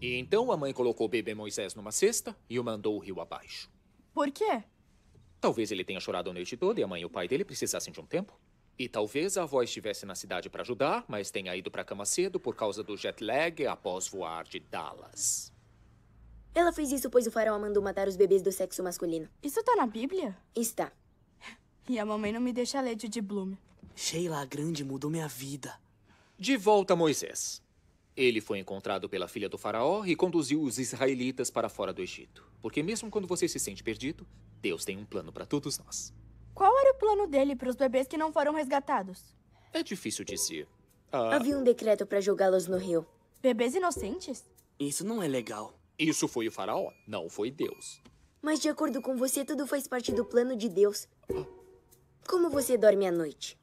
E então a mãe colocou o bebê Moisés numa cesta e o mandou o rio abaixo. Por quê? Talvez ele tenha chorado a noite toda e a mãe e o pai dele precisassem de um tempo. E talvez a avó estivesse na cidade para ajudar, mas tenha ido para a cama cedo por causa do jet lag após voar de Dallas. Ela fez isso pois o faraó mandou matar os bebês do sexo masculino. Isso tá na Bíblia? Está. E a mamãe não me deixa ler de Bloom. Sheila, a grande mudou minha vida. De volta, Moisés. Ele foi encontrado pela filha do faraó e conduziu os israelitas para fora do Egito. Porque mesmo quando você se sente perdido, Deus tem um plano para todos nós. Qual era o plano dele para os bebês que não foram resgatados? É difícil dizer. Ah... Havia um decreto para jogá-los no rio. Bebês inocentes? Isso não é legal. Isso foi o faraó, não foi Deus. Mas de acordo com você, tudo faz parte do plano de Deus. Como você dorme à noite?